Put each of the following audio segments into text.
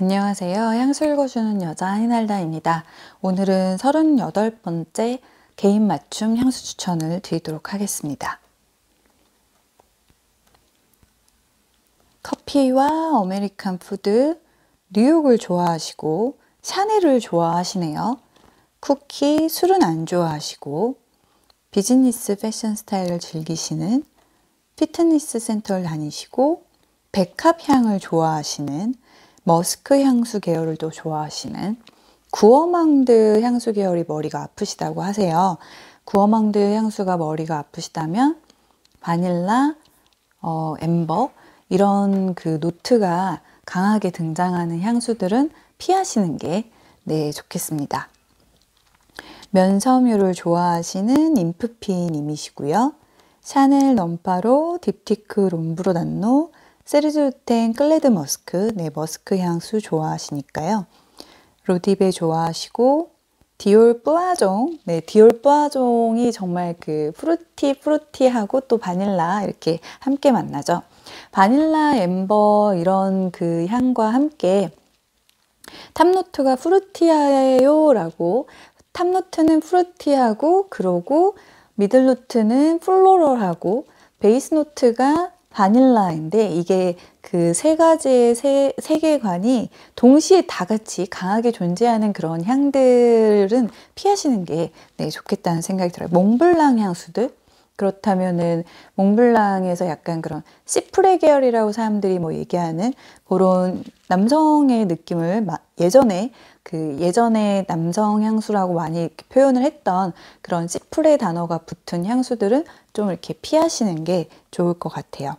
안녕하세요. 향수 읽어주는 여자 한날다입니다. 오늘은 38번째 개인 맞춤 향수 추천을 드리도록 하겠습니다. 커피와 아메리칸 푸드, 뉴욕을 좋아하시고 샤넬을 좋아하시네요. 쿠키, 술은 안 좋아하시고 비즈니스 패션 스타일을 즐기시는 피트니스 센터를 다니시고 백합향을 좋아하시는 머스크 향수 계열을 또 좋아하시는 구어망드 향수 계열이 머리가 아프시다고 하세요. 구어망드 향수가 머리가 아프시다면 바닐라, 어, 엠버 이런 그 노트가 강하게 등장하는 향수들은 피하시는 게 네, 좋겠습니다. 면섬유를 좋아하시는 인프피님이시고요. 샤넬 넘파로, 딥티크 롬브로 난노, 세르주텐 클레드 머스크, 네, 머스크 향수 좋아하시니까요. 로디베 좋아하시고, 디올 뿌아종, 네, 디올 뿌아종이 정말 그 프루티 프루티하고 또 바닐라 이렇게 함께 만나죠. 바닐라, 엠버 이런 그 향과 함께 탑노트가 프루티아예요 라고 탑노트는 프루티하고 그러고 미들노트는 플로럴하고 베이스노트가 바닐라인데 이게 그 세 가지의 세, 세계관이 동시에 다 같이 강하게 존재하는 그런 향들은 피하시는 게 네, 좋겠다는 생각이 들어요. 몽블랑 향수들 그렇다면은 몽블랑에서 약간 그런 시프레 계열이라고 사람들이 뭐 얘기하는 그런 남성의 느낌을 예전에 그 예전에 남성 향수라고 많이 표현을 했던 그런 시프레 단어가 붙은 향수들은 좀 이렇게 피하시는 게 좋을 것 같아요.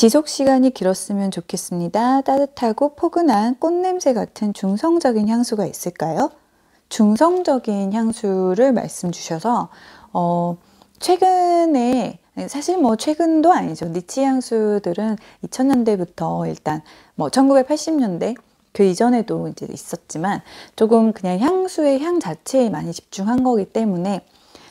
지속 시간이 길었으면 좋겠습니다. 따뜻하고 포근한 꽃냄새 같은 중성적인 향수가 있을까요? 중성적인 향수를 말씀 주셔서 어, 최근에 사실 뭐 최근도 아니죠. 니치 향수들은 2000년대부터 일단 뭐 1980년대 그 이전에도 이제 있었지만 조금 그냥 향수의 향 자체에 많이 집중한 거기 때문에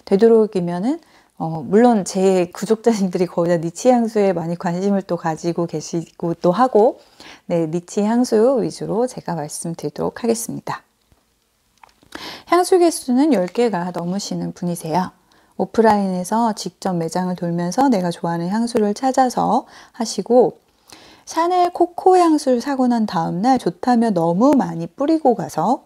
되도록이면은 어, 물론 제 구독자님들이 거의 다 니치 향수에 많이 관심을 또 가지고 계시고 또 하고 네, 니치 향수 위주로 제가 말씀드리도록 하겠습니다. 향수 개수는 10개가 넘으시는 분이세요. 오프라인에서 직접 매장을 돌면서 내가 좋아하는 향수를 찾아서 하시고 샤넬 코코 향수를 사고 난 다음날 좋다며 너무 많이 뿌리고 가서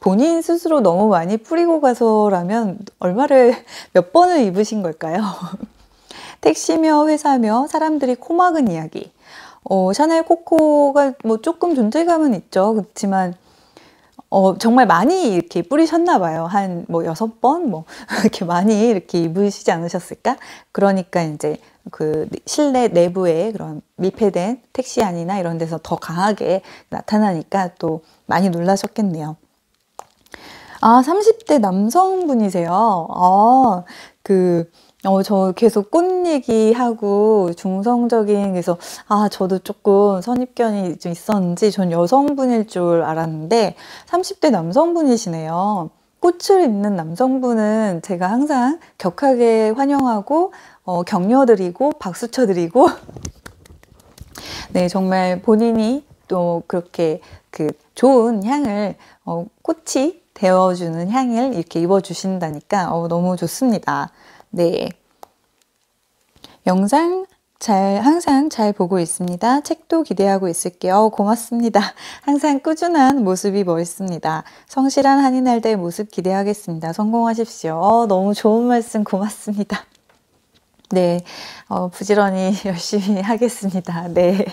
본인 스스로 너무 많이 뿌리고 가서라면 얼마를 몇 번을 입으신 걸까요? 택시며 회사며 사람들이 코막은 이야기. 어, 샤넬 코코가 뭐 조금 존재감은 있죠. 그렇지만 어, 정말 많이 이렇게 뿌리셨나 봐요. 한 뭐 여섯 번 뭐 이렇게 많이 이렇게 입으시지 않으셨을까? 그러니까 이제 그 실내 내부에 그런 밀폐된 택시 안이나 이런 데서 더 강하게 나타나니까 또 많이 놀라셨겠네요. 아, 30대 남성분이세요. 아, 그, 어, 저 계속 꽃 얘기하고 중성적인, 그래서, 아, 저도 조금 선입견이 좀 있었는지 전 여성분일 줄 알았는데, 30대 남성분이시네요. 꽃을 입는 남성분은 제가 항상 격하게 환영하고, 어, 격려드리고, 박수쳐드리고, 네, 정말 본인이 또 그렇게 그 좋은 향을, 어, 꽃이 데워주는 향을 이렇게 입어주신다니까 어, 너무 좋습니다. 네. 영상 잘, 항상 잘 보고 있습니다. 책도 기대하고 있을게요. 어, 고맙습니다. 항상 꾸준한 모습이 멋있습니다. 성실한 한인할대의 모습 기대하겠습니다. 성공하십시오. 어, 너무 좋은 말씀 고맙습니다. 네, 어, 부지런히 열심히 하겠습니다. 네.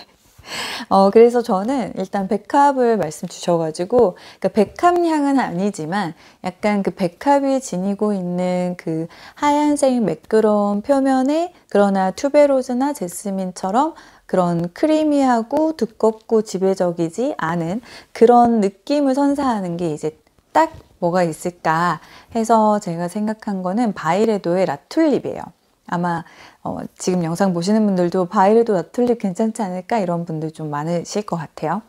어, 그래서 저는 일단 백합을 말씀 주셔가지고, 그러니까 백합향은 아니지만, 약간 그 백합이 지니고 있는 그 하얀색 매끄러운 표면에, 그러나 투베로즈나 제스민처럼 그런 크리미하고 두껍고 지배적이지 않은 그런 느낌을 선사하는 게 이제 딱 뭐가 있을까 해서 제가 생각한 거는 바이레도의 라툴립이에요. 아마 어, 지금 영상 보시는 분들도 바이레도 나툴립 괜찮지 않을까 이런 분들 좀 많으실 것 같아요.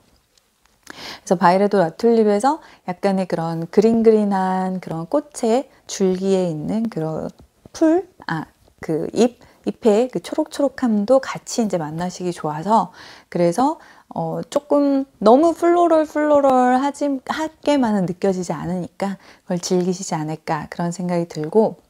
그래서 바이레도 나툴립에서 약간의 그런 그린그린한 그런 꽃의 줄기에 있는 그런 풀, 아, 그 잎, 잎의 그 초록초록함도 같이 이제 만나시기 좋아서 그래서 어, 조금 너무 플로럴 플로럴 하지, 하게만은 느껴지지 않으니까 그걸 즐기시지 않을까 그런 생각이 들고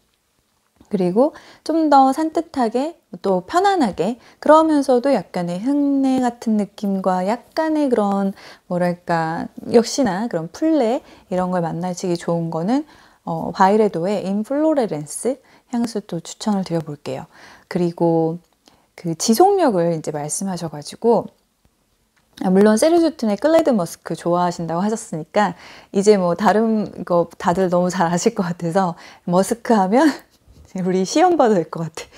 그리고 좀 더 산뜻하게 또 편안하게 그러면서도 약간의 흙내 같은 느낌과 약간의 그런 뭐랄까 역시나 그런 풀레 이런 걸 만나시기 좋은 거는 어, 바이레도의 인플로레렌스 향수 도 추천을 드려볼게요. 그리고 그 지속력을 이제 말씀하셔가지고 아, 물론 세르주튼의 클레드 머스크 좋아하신다고 하셨으니까 이제 뭐 다른 거 다들 너무 잘 아실 것 같아서 머스크 하면 우리 시험 봐도 될 것 같아.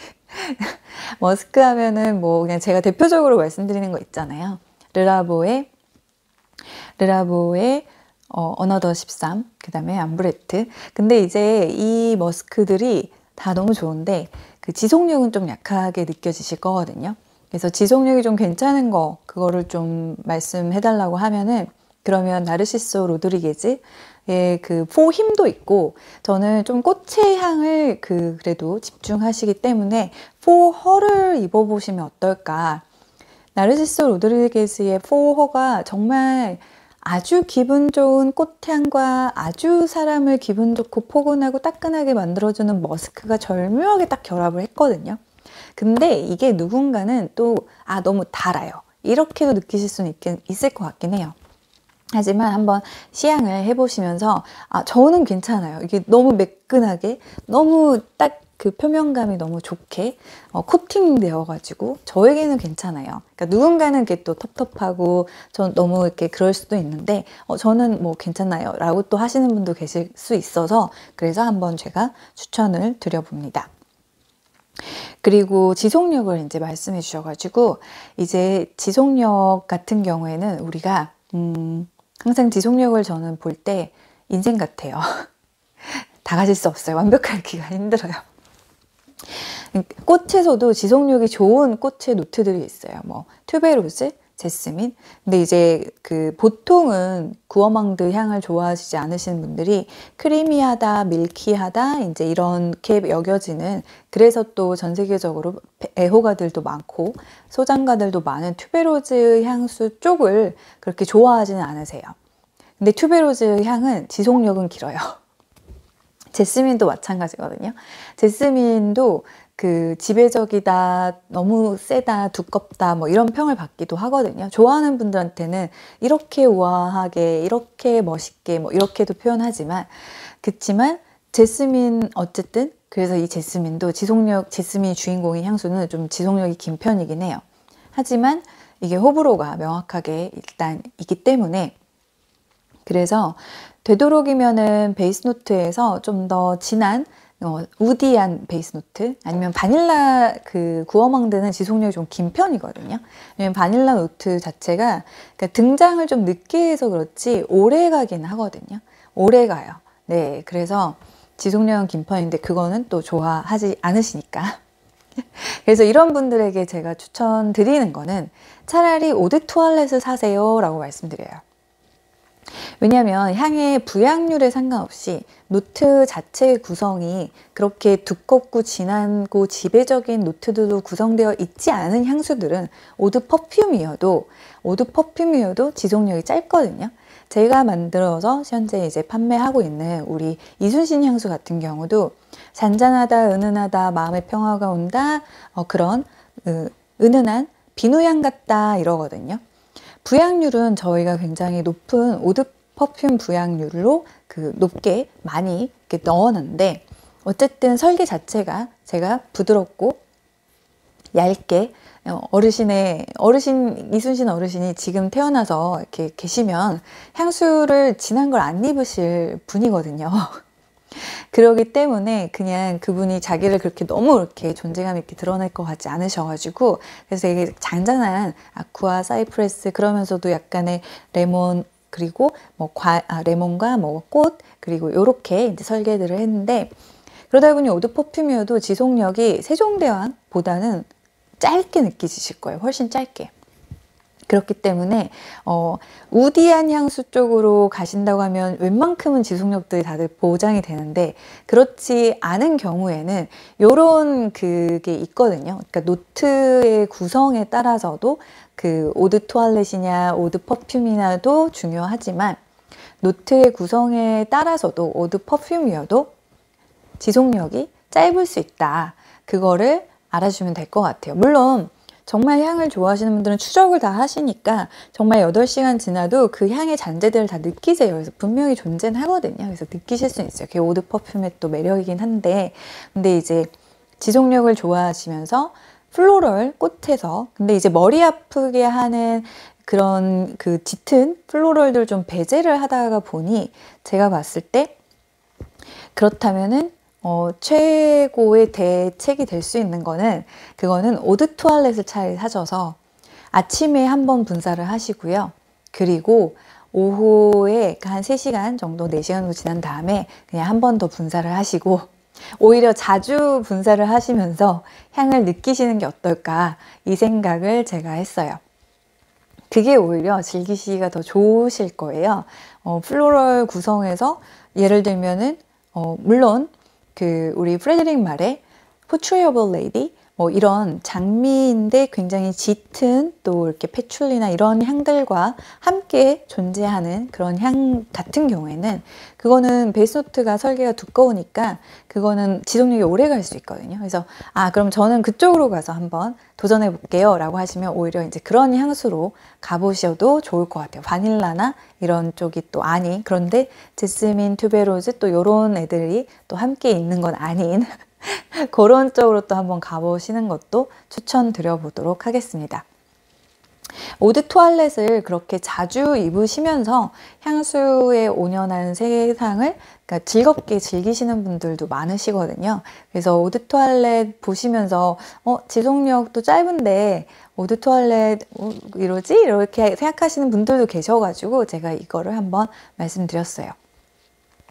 머스크 하면은 뭐 그냥 제가 대표적으로 말씀드리는 거 있잖아요. 르라보의 르라보의 어, 어너더 13, 그 다음에 암브레트. 근데 이제 이 머스크들이 다 너무 좋은데 그 지속력은 좀 약하게 느껴지실 거거든요. 그래서 지속력이 좀 괜찮은 거 그거를 좀 말씀해 달라고 하면은 그러면 나르시소 로드리게지 의그 예, 포힘도 있고 저는 좀 꽃의 향을 그 그래도 집중하시기 때문에 포허를 입어보시면 어떨까 나르시소 로드리게즈의 포허가 정말 아주 기분 좋은 꽃향과 아주 사람을 기분 좋고 포근하고 따끈하게 만들어주는 머스크가 절묘하게 딱 결합을 했거든요. 근데 이게 누군가는 또, 아, 너무 달아요. 이렇게도 느끼실 수는 있, 있을 것 같긴 해요. 하지만 한번 시향을 해보시면서 아 저는 괜찮아요. 이게 너무 매끈하게 너무 딱 그 표면감이 너무 좋게 어, 코팅되어 가지고 저에게는 괜찮아요. 그러니까 누군가는 이게 또 텁텁하고 전 너무 이렇게 그럴 수도 있는데 어, 저는 뭐 괜찮아요. 라고 또 하시는 분도 계실 수 있어서 그래서 한번 제가 추천을 드려봅니다. 그리고 지속력을 이제 말씀해 주셔가지고 이제 지속력 같은 경우에는 우리가 음, 항상 지속력을 저는 볼 때 인생 같아요. 다 가질 수 없어요. 완벽하기가 힘들어요. 꽃에서도 지속력이 좋은 꽃의 노트들이 있어요. 뭐 튜베로즈, 제스민. 근데 이제 그 보통은 구어망드 향을 좋아하시지 않으시는 분들이 크리미하다, 밀키하다 이제 이렇게 여겨지는 그래서 또 전 세계적으로 애호가들도 많고 소장가들도 많은 튜베로즈 향수 쪽을 그렇게 좋아하지는 않으세요. 근데 튜베로즈 향은 지속력은 길어요. 제스민도 마찬가지거든요. 제스민도 그 지배적이다, 너무 세다, 두껍다, 뭐 이런 평을 받기도 하거든요. 좋아하는 분들한테는 이렇게 우아하게, 이렇게 멋있게, 뭐 이렇게도 표현하지만, 그치만 제스민 어쨌든 그래서 이 제스민도 지속력, 제스민 주인공인 향수는 좀 지속력이 긴 편이긴 해요. 하지만 이게 호불호가 명확하게 일단 있기 때문에 그래서 되도록이면은 베이스 노트에서 좀 더 진한 어, 우디한 베이스 노트 아니면 바닐라 그 구워 망드는 지속력이 좀 긴 편이거든요. 왜냐면 바닐라 노트 자체가 그러니까 등장을 좀 늦게 해서 그렇지 오래 가긴 하거든요. 오래 가요. 네, 그래서 지속력은 긴 편인데 그거는 또 좋아하지 않으시니까. 그래서 이런 분들에게 제가 추천드리는 거는 차라리 오드 투알렛을 사세요 라고 말씀드려요. 왜냐하면 향의 부양률에 상관없이 노트 자체의 구성이 그렇게 두껍고 진하고 지배적인 노트들도 구성되어 있지 않은 향수들은 오드 퍼퓸이어도 오드 퍼퓸이어도 지속력이 짧거든요. 제가 만들어서 현재 이제 판매하고 있는 우리 이순신 향수 같은 경우도 잔잔하다, 은은하다, 마음의 평화가 온다 어, 그런 으, 은은한 비누향 같다 이러거든요. 부양률은 저희가 굉장히 높은 오드 퍼퓸 부양률로 그 높게 많이 이렇게 넣어놨는데 어쨌든 설계 자체가 제가 부드럽고 얇게 어, 어르신의 어르신 이순신 어르신이 지금 태어나서 이렇게 계시면 향수를 진한 걸 안 입으실 분이거든요. 그러기 때문에 그냥 그분이 자기를 그렇게 너무 이렇게 존재감 있게 드러낼 것 같지 않으셔가지고 그래서 되게 잔잔한 아쿠아, 사이프레스 그러면서도 약간의 레몬 그리고 뭐 과, 아, 레몬과 뭐 꽃 그리고 요렇게 이제 설계들을 했는데 그러다 보니 오드 퍼퓸이어도 지속력이 세종대왕보다는 짧게 느끼실 거예요. 훨씬 짧게. 그렇기 때문에 어, 우디한 향수 쪽으로 가신다고 하면 웬만큼은 지속력들이 다들 보장이 되는데 그렇지 않은 경우에는 요런 그게 있거든요. 그러니까 노트의 구성에 따라서도 그 오드 투알렛이냐 오드 퍼퓸이나도 중요하지만 노트의 구성에 따라서도 오드 퍼퓸이어도 지속력이 짧을 수 있다. 그거를 알아주면 될 것 같아요. 물론 정말 향을 좋아하시는 분들은 추적을 다 하시니까 정말 8시간 지나도 그 향의 잔재들을 다 느끼세요. 그래서 분명히 존재는 하거든요. 그래서 느끼실 수 있어요. 그게 오드 퍼퓸의 또 매력이긴 한데 근데 이제 지속력을 좋아하시면서 플로럴 꽃에서 근데 이제 머리 아프게 하는 그런 그 짙은 플로럴들 좀 배제를 하다가 보니 제가 봤을 때 그렇다면은 어, 최고의 대책이 될 수 있는 거는 그거는 오드 투알렛을 차라리 사셔서 아침에 한 번 분사를 하시고요. 그리고 오후에 그 한 3시간 정도, 4시간 후 지난 다음에 그냥 한 번 더 분사를 하시고 오히려 자주 분사를 하시면서 향을 느끼시는 게 어떨까 이 생각을 제가 했어요. 그게 오히려 즐기시기가 더 좋으실 거예요. 어, 플로럴 구성에서 예를 들면은 어, 물론 그 우리 프레드릭 말의 Portrayable Lady 뭐 이런 장미인데 굉장히 짙은 또 이렇게 패출리나 이런 향들과 함께 존재하는 그런 향 같은 경우에는 그거는 베이스노트가 설계가 두꺼우니까 그거는 지속력이 오래 갈 수 있거든요. 그래서 아 그럼 저는 그쪽으로 가서 한번 도전해 볼게요 라고 하시면 오히려 이제 그런 향수로 가보셔도 좋을 것 같아요. 바닐라나 이런 쪽이 또 아닌 그런데 제스민, 투베로즈 또 이런 애들이 또 함께 있는 건 아닌 그런 쪽으로 또 한번 가보시는 것도 추천드려 보도록 하겠습니다. 오드 투알렛을 그렇게 자주 입으시면서 향수에 온연한 세상을 그러니까 즐겁게 즐기시는 분들도 많으시거든요. 그래서 오드 투알렛 보시면서 어, 지속력도 짧은데 오드 투알렛 어, 이러지? 이렇게 생각하시는 분들도 계셔가지고 제가 이거를 한번 말씀드렸어요.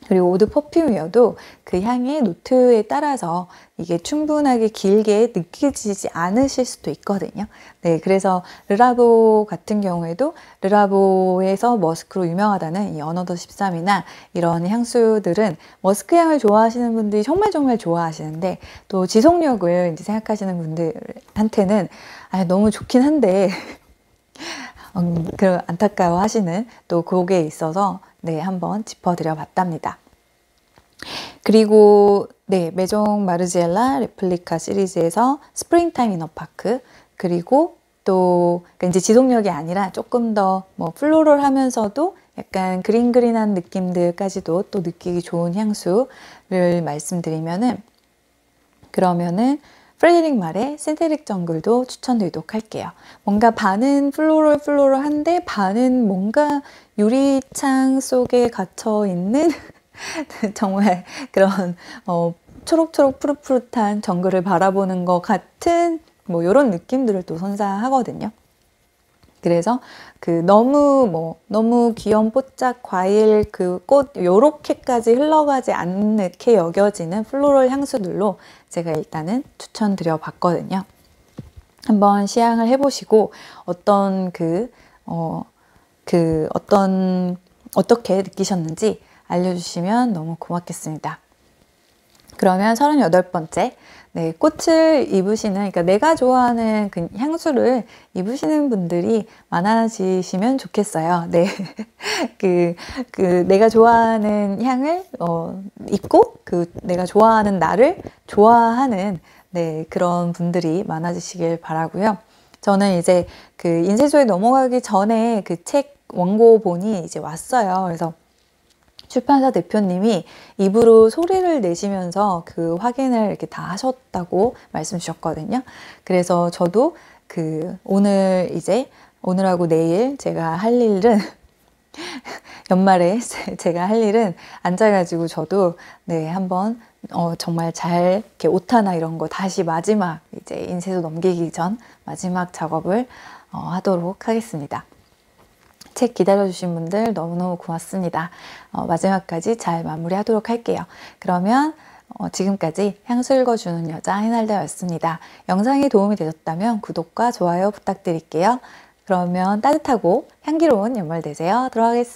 그리고 오드 퍼퓸이어도 그 향의 노트에 따라서 이게 충분하게 길게 느껴지지 않으실 수도 있거든요. 네, 그래서 르라보 같은 경우에도 르라보에서 머스크로 유명하다는 이 어너더 13이나 이런 향수들은 머스크 향을 좋아하시는 분들이 정말 정말 좋아하시는데 또 지속력을 이제 생각하시는 분들한테는 아, 너무 좋긴 한데 음, 그 안타까워 하시는 또 곡에 있어서 네, 한번 짚어드려 봤답니다. 그리고 네, 메종 마르지엘라 레플리카 시리즈에서 스프링타임 이너파크 그리고 또 그러니까 이제 지속력이 아니라 조금 더 뭐 플로럴 하면서도 약간 그린그린한 느낌들까지도 또 느끼기 좋은 향수를 말씀드리면은 그러면은 프레드릭 말의 신테릭 정글도 추천드리도록 할게요. 뭔가 반은 플로럴 플로럴한데 반은 뭔가 유리창 속에 갇혀 있는 정말 그런 어, 초록초록 푸릇푸릇한 정글을 바라보는 것 같은 뭐 이런 느낌들을 또 선사하거든요. 그래서 그 너무 뭐 너무 귀염 뽀짝 과일 그 꽃 요렇게까지 흘러가지 않게 여겨지는 플로럴 향수들로 제가 일단은 추천드려 봤거든요. 한번 시향을 해보시고 어떤 그 어, 그 어떤 어떻게 느끼셨는지 알려주시면 너무 고맙겠습니다. 그러면 38번째. 네, 꽃을 입으시는, 그러니까 내가 좋아하는 그 향수를 입으시는 분들이 많아지시면 좋겠어요. 네. 그, 그, 내가 좋아하는 향을, 어, 입고, 그, 내가 좋아하는 나를 좋아하는, 네, 그런 분들이 많아지시길 바라고요 저는 이제 그 인쇄소에 넘어가기 전에 그 책 원고본이 이제 왔어요. 그래서 출판사 대표님이 입으로 소리를 내시면서 그 확인을 이렇게 다 하셨다고 말씀 주셨거든요. 그래서 저도 그 오늘 이제 오늘하고 내일 제가 할 일은 연말에 제가 할 일은 앉아가지고 저도 네 한번 어, 정말 잘 이렇게 옷 하나 이런 거 다시 마지막 이제 인쇄소 넘기기 전 마지막 작업을 어, 하도록 하겠습니다. 책 기다려주신 분들 너무너무 고맙습니다. 어, 마지막까지 잘 마무리하도록 할게요. 그러면 어, 지금까지 향수 읽어주는 여자 해날다였습니다. 영상이 도움이 되셨다면 구독과 좋아요 부탁드릴게요. 그러면 따뜻하고 향기로운 연말 되세요. 들어가겠습니다.